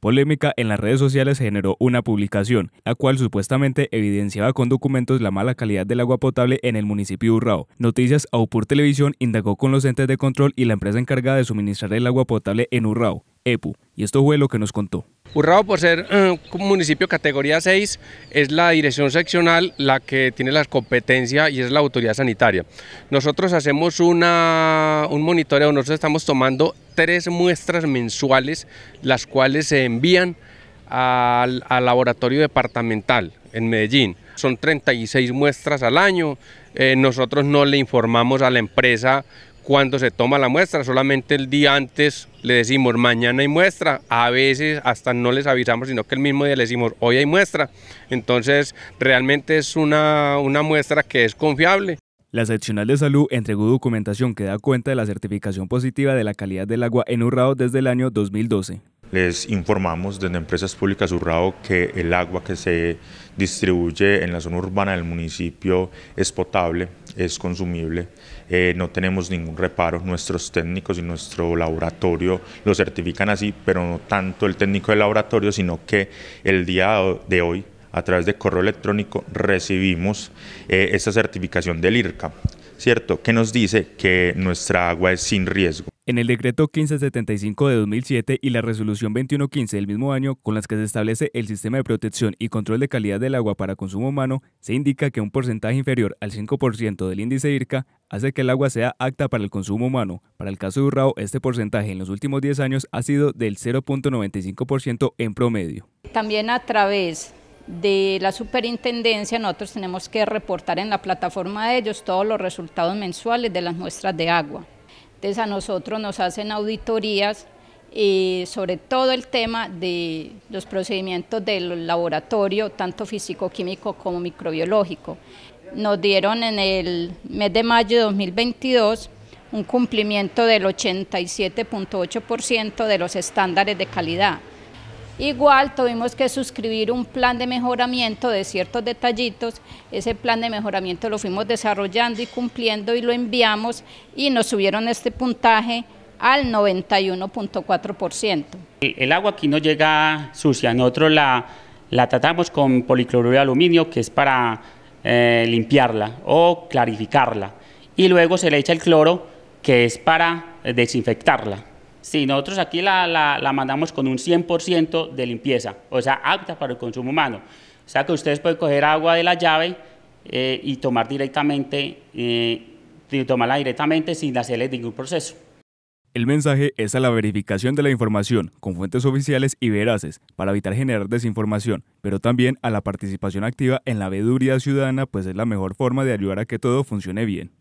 Polémica en las redes sociales generó una publicación, la cual supuestamente evidenciaba con documentos la mala calidad del agua potable en el municipio de Urrao. Noticias Aupur Televisión indagó con los entes de control y la empresa encargada de suministrar el agua potable en Urrao, EPU, y esto fue lo que nos contó. Urrao, por ser un municipio categoría 6, es la dirección seccional la que tiene la competencia y es la autoridad sanitaria. Nosotros hacemos un monitoreo, nosotros estamos tomando tres muestras mensuales, las cuales se envían al, laboratorio departamental en Medellín. Son 36 muestras al año. Eh, nosotros no le informamos a la empresa cuando se toma la muestra, solamente el día antes le decimos mañana hay muestra, a veces hasta no les avisamos, sino que el mismo día le decimos hoy hay muestra, entonces realmente es una, muestra que es confiable. La seccional de salud entregó documentación que da cuenta de la certificación positiva de la calidad del agua en Urrao desde el año 2012. Les informamos desde Empresas Públicas Urrao que el agua que se distribuye en la zona urbana del municipio es potable, es consumible, eh, no tenemos ningún reparo, nuestros técnicos y nuestro laboratorio lo certifican así, pero no tanto el técnico del laboratorio, sino que el día de hoy a través de correo electrónico recibimos eh, esa esta certificación del IRCA, ¿cierto? Que nos dice que nuestra agua es sin riesgo. En el decreto 1575 de 2007 y la resolución 2115 del mismo año, con las que se establece el sistema de protección y control de calidad del agua para consumo humano, se indica que un porcentaje inferior al 5% del índice IRCA hace que el agua sea acta para el consumo humano. Para el caso de Urrao, este porcentaje en los últimos 10 años ha sido del 0.95% en promedio. También a través de la superintendencia, nosotros tenemos que reportar en la plataforma de ellos todos los resultados mensuales de las muestras de agua. Entonces a nosotros nos hacen auditorías eh, sobre todo el tema de los procedimientos del laboratorio, tanto físico-químico como microbiológico. Nos dieron en el mes de mayo de 2022 un cumplimiento del 87.8% de los estándares de calidad. Igual tuvimos que suscribir un plan de mejoramiento de ciertos detallitos. Ese plan de mejoramiento lo fuimos desarrollando y cumpliendo y lo enviamos y nos subieron este puntaje al 91.4%. El, agua aquí no llega sucia, nosotros la, la tratamos con policloruro de aluminio que es para eh, limpiarla o clarificarla y luego se le echa el cloro que es para eh, desinfectarla. Sí, nosotros aquí la, mandamos con un 100% de limpieza, o sea, apta para el consumo humano. O sea que ustedes pueden coger agua de la llave eh, y tomar directamente, eh, tomarla directamente sin hacerle ningún proceso. El mensaje es a la verificación de la información con fuentes oficiales y veraces para evitar generar desinformación, pero también a la participación activa en la veeduría ciudadana, pues es la mejor forma de ayudar a que todo funcione bien.